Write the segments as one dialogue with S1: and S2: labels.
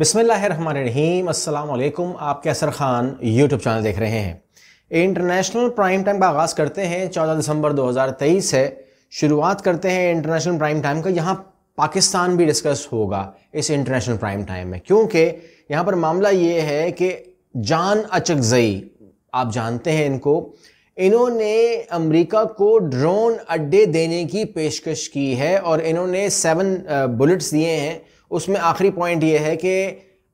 S1: बिसमीम वालेकुम आप कैसर ख़ान यूट्यूब चैनल देख रहे हैं इंटरनेशनल प्राइम टाइम का आगाज़ करते हैं 14 दिसंबर 2023 है शुरुआत करते हैं इंटरनेशनल प्राइम टाइम का यहाँ पाकिस्तान भी डिस्कस होगा इस इंटरनेशनल प्राइम टाइम में क्योंकि यहाँ पर मामला ये है कि जान अचकजई आप जानते हैं इनको इन्होंने अमेरिका को ड्रोन अड्डे देने की पेशकश की है और इन्होंने सेवन बुलेट्स दिए हैं उसमें आखिरी पॉइंट ये है कि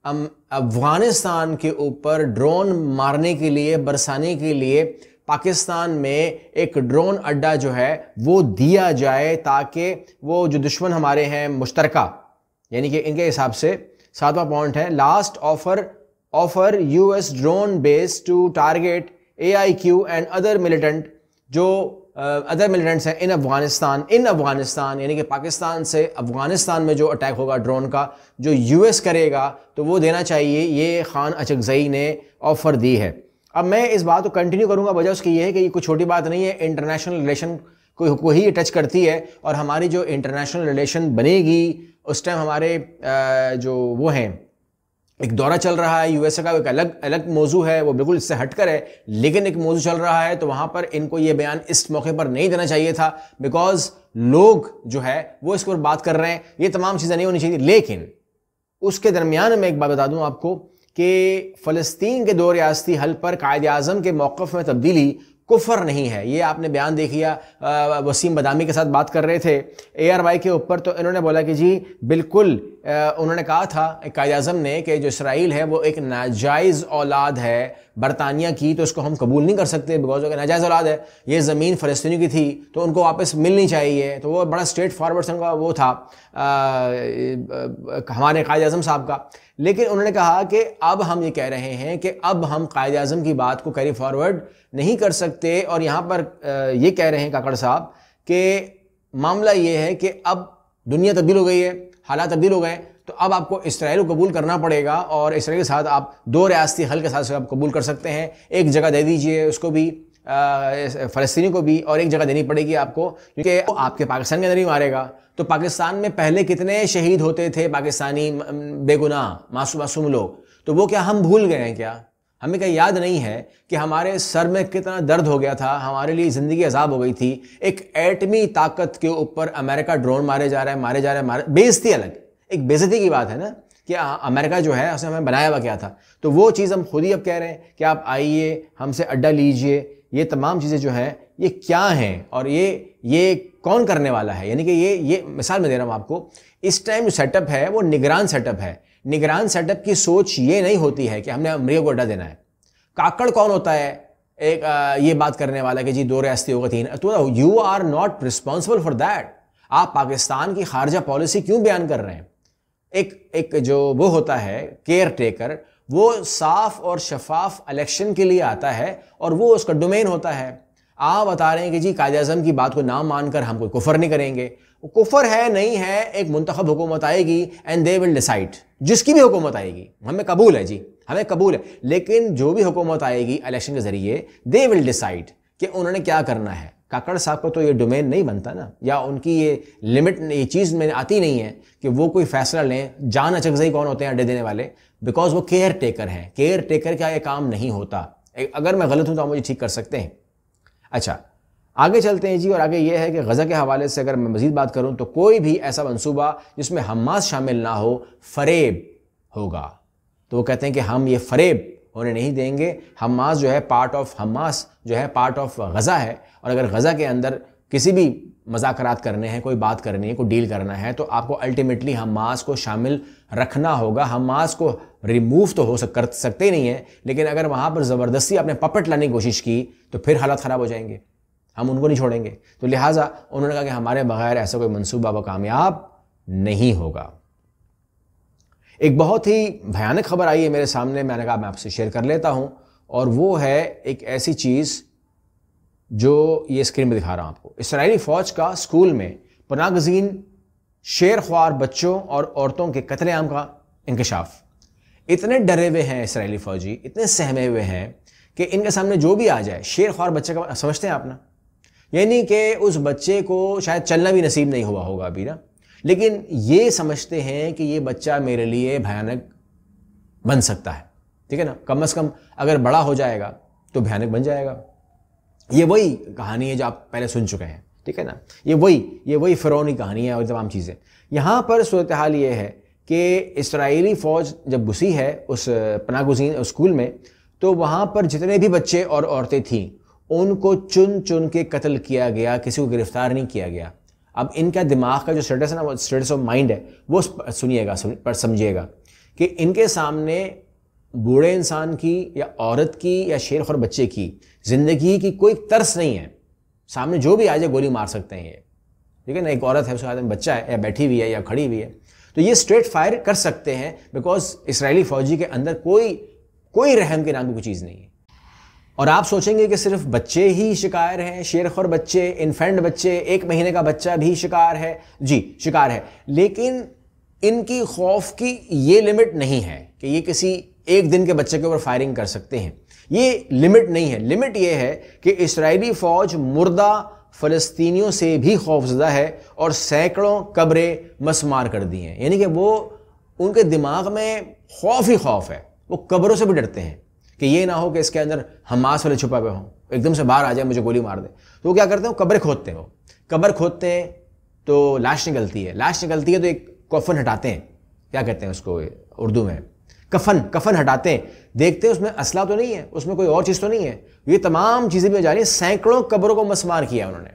S1: अफगानिस्तान के ऊपर ड्रोन मारने के लिए बरसाने के लिए पाकिस्तान में एक ड्रोन अड्डा जो है वो दिया जाए ताकि वो जो दुश्मन हमारे हैं मुश्तरका यानी कि इनके हिसाब से सातवां पॉइंट है last offer offer US drone base to target A I Q and other militant जो अदर मिलिटेंट्स हैं इन अफगानिस्तान इन अफगानिस्तान यानी कि पाकिस्तान से अफगानिस्तान में जो अटैक होगा ड्रोन का जो यूएस करेगा तो वो देना चाहिए ये खान अचगजई ने ऑफ़र दी है अब मैं इस बात को कंटिन्यू करूंगा वजह उसकी ये है कि ये कोई छोटी बात नहीं है इंटरनेशनल रिलेशन को, को ही टच करती है और हमारी जो इंटरनेशनल रिलेशन बनेगी उस टाइम हमारे जो वो हैं एक दौरा चल रहा है यूएसए का एक अलग अलग मौजू है वो बिल्कुल इससे हटकर है लेकिन एक मौजू चल रहा है तो वहाँ पर इनको ये बयान इस मौके पर नहीं देना चाहिए था बिकॉज लोग जो है वो इसके ऊपर बात कर रहे हैं ये तमाम चीज़ें नहीं होनी चाहिए लेकिन उसके दरमियान मैं एक बात बता दूँ आपको कि फ़लस्तीन के दो रियासती हल पर कायद अजम के मौक़ में तब्दीली कुफर नहीं है ये आपने बयान लिया वसीम बदामी के साथ बात कर रहे थे ए आर वाई के ऊपर तो इन्होंने बोला कि जी बिल्कुल उन्होंने कहा था कायद अजम ने कि जो इसराइल है वो एक नाजायज़ औलाद है बरतानिया की तो उसको हम कबूल नहीं कर सकते बिकॉज अगर नाजायज़ औलाद है ये ज़मीन फ़लस्ती की थी तो उनको वापस मिलनी चाहिए तो वो बड़ा स्ट्रेट फॉरवर्ड उनका वो था आ, हमारे कायद अजम साहब का लेकिन उन्होंने कहा कि अब हम ये कह रहे हैं कि अब हम कायद अजम की बात को कैरी फॉरवर्ड नहीं कर सकते और यहाँ पर ये कह रहे हैं काकड़ साहब कि मामला ये है कि अब दुनिया तब्दील हो गई है हालात तब्दील हो गए तो अब आपको इसराइल को कबूल करना पड़ेगा और इसराइल के साथ आप दो रियासती हल के साथ आप कबूल कर सकते हैं एक जगह दे दीजिए उसको भी फलस्तनी को भी और एक जगह देनी पड़ेगी आपको क्योंकि वो आपके पाकिस्तान के अंदर ही मारेगा तो पाकिस्तान में पहले कितने शहीद होते थे पाकिस्तानी बेगुनाह मासूम मासूम लोग तो वो क्या हम भूल गए हैं क्या हमें कहीं याद नहीं है कि हमारे सर में कितना दर्द हो गया था हमारे लिए ज़िंदगी अजाब हो गई थी एक एटमी ताकत के ऊपर अमेरिका ड्रोन मारे जा रहे हैं मारे जा रहे हैं मारे बेजती अलग एक बेजती की बात है ना कि अमेरिका जो है उसने हमें बनाया हुआ क्या था तो वो चीज़ हम खुद ही अब कह रहे हैं कि आप आइए हमसे अड्डा लीजिए ये तमाम चीज़ें जो हैं ये क्या हैं और ये ये कौन करने वाला है यानी कि ये ये मिसाल में दे रहा हूँ आपको इस टाइम जो सेटअप है वो निगरान सेटअप है निगरान सेटअप की सोच ये नहीं होती है कि हमने अमरिया को अड्डा देना है काकड़ कौन होता है एक आ, ये बात करने वाला कि जी दो रियाती होगा तीन तो you are not responsible for that आप पाकिस्तान की खारजा पॉलिसी क्यों बयान कर रहे हैं एक एक जो वो होता है केयर टेकर वो साफ और शफाफ इलेक्शन के लिए आता है और वो उसका डोमेन होता है आप बता रहे हैं कि जी कायद अजम की बात को ना मानकर हम कोई कुफर नहीं करेंगे कुफर है नहीं है एक मंतखब हुकूमत आएगी एंड दे विल डिसाइड जिसकी भी हुकूमत आएगी हमें कबूल है जी हमें कबूल है लेकिन जो भी हुकूमत आएगी इलेक्शन के ज़रिए दे विल डिसाइड कि उन्होंने क्या करना है काकड़ साहब को तो ये डोमेन नहीं बनता ना या उनकी ये लिमिट ये चीज़ में आती नहीं है कि वो कोई फैसला लें जान अचकजई कौन होते हैं अड्डे देने वाले बिकॉज वो केयर टेकर हैं केयर टेकर का ये काम नहीं होता अगर मैं गलत हूँ तो आप मुझे ठीक कर सकते हैं अच्छा आगे चलते हैं जी और आगे ये है कि गज़ा के हवाले से अगर मैं मज़ीद बात करूँ तो कोई भी ऐसा मनसूबा जिसमें हमास शामिल ना हो फरेब होगा तो वो कहते हैं कि हम ये फरेब होने नहीं देंगे हमास जो है पार्ट ऑफ हमास जो है पार्ट ऑफ गज़ा है और अगर गज़ा के अंदर किसी भी मजाकरात करने हैं कोई बात करनी है कोई डील करना है तो आपको अल्टीमेटली हमास को शामिल रखना होगा हमास को रिमूव तो हो सक कर सकते ही नहीं है लेकिन अगर वहाँ पर ज़बरदस्ती आपने पपट लाने की कोशिश की तो फिर हालत ख़राब हो जाएंगे हम उनको नहीं छोड़ेंगे तो लिहाजा उन्होंने कहा कि हमारे बगैर ऐसा कोई मनसूबा व कामयाब नहीं होगा एक बहुत ही भयानक खबर आई है मेरे सामने मैंने कहा मैं आपसे शेयर कर लेता हूँ और वो है एक ऐसी चीज़ जो ये स्क्रीन पर दिखा रहा हूँ आपको इसराइली फ़ौज का स्कूल में पनागजीन शेर ख्वार बच्चों और औरतों के कतलेआम का इंकशाफ इतने डरे हुए हैं इसराइली फ़ौजी इतने सहमे हुए हैं कि इनके सामने जो भी आ जाए शेर ख्वार बच्चे का समझते हैं आप ना यानी कि उस बच्चे को शायद चलना भी नसीब नहीं हुआ होगा अभी ना लेकिन ये समझते हैं कि ये बच्चा मेरे लिए भयानक बन सकता है ठीक है ना कम अज़ कम अगर बड़ा हो जाएगा तो भयानक बन जाएगा ये वही कहानी है जो आप पहले सुन चुके हैं ठीक है ना ये वही ये वही फ़िरौनी कहानी है और तमाम चीज़ें यहाँ पर सूरत हाल ये है कि इसराइली फ़ौज जब घुसी है उस पनागुजीन स्कूल में तो वहाँ पर जितने भी बच्चे और औरतें थीं उनको चुन चुन के कत्ल किया गया किसी को गिरफ्तार नहीं किया गया अब इनका दिमाग का जो स्टेटस है ना वो स्टेटस ऑफ माइंड है वो सुनिएगा पर समझिएगा कि इनके सामने बूढ़े इंसान की या औरत की या शेर और बच्चे की ज़िंदगी की कोई तर्स नहीं है सामने जो भी आ जाए गोली मार सकते हैं ये ठीक है ना एक औरत है उसके हाथ में बच्चा है या बैठी हुई है या खड़ी हुई है तो ये स्ट्रेट फायर कर सकते हैं बिकॉज इसराइली फौजी के अंदर कोई कोई रहम के नाम की कोई चीज़ नहीं है और आप सोचेंगे कि सिर्फ बच्चे ही शिकार हैं शेरखोर बच्चे इन्फेंट बच्चे एक महीने का बच्चा भी शिकार है जी शिकार है लेकिन इनकी खौफ की ये लिमिट नहीं है कि ये किसी एक दिन के बच्चे के ऊपर फायरिंग कर सकते हैं ये लिमिट नहीं है लिमिट ये है कि इसराइली फ़ौज मुर्दा फ़लस्तीनियों से भी खौफजदा है और सैकड़ों कब्रें मसमार कर दी हैं यानी कि वो उनके दिमाग में खौफ ही खौफ है वो कब्रों से भी डरते हैं कि ये ना हो कि इसके अंदर हमास वाले छुपा हुए हों एकदम से बाहर आ जाए मुझे गोली मार दे तो वो क्या करते हैं कब्रें खोदते हैं वो कब्र खोदते हैं तो लाश निकलती है लाश निकलती है तो एक कॉफन हटाते हैं क्या कहते हैं उसको उर्दू में कफन कफन हटाते हैं देखते हैं उसमें असला तो नहीं है उसमें कोई और चीज़ तो नहीं है ये तमाम चीज़ें भी जा रही हैं सैकड़ों कब्रों को मसमार किया उन्होंने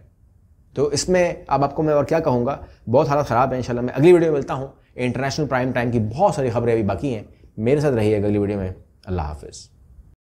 S1: तो इसमें अब आपको मैं और क्या कहूँगा बहुत हालत ख़राब है इंशाल्लाह मैं अगली वीडियो में मिलता हूँ इंटरनेशनल प्राइम टाइम की बहुत सारी खबरें अभी बाकी हैं मेरे साथ है अगली वीडियो में अल्लाह हाफिज़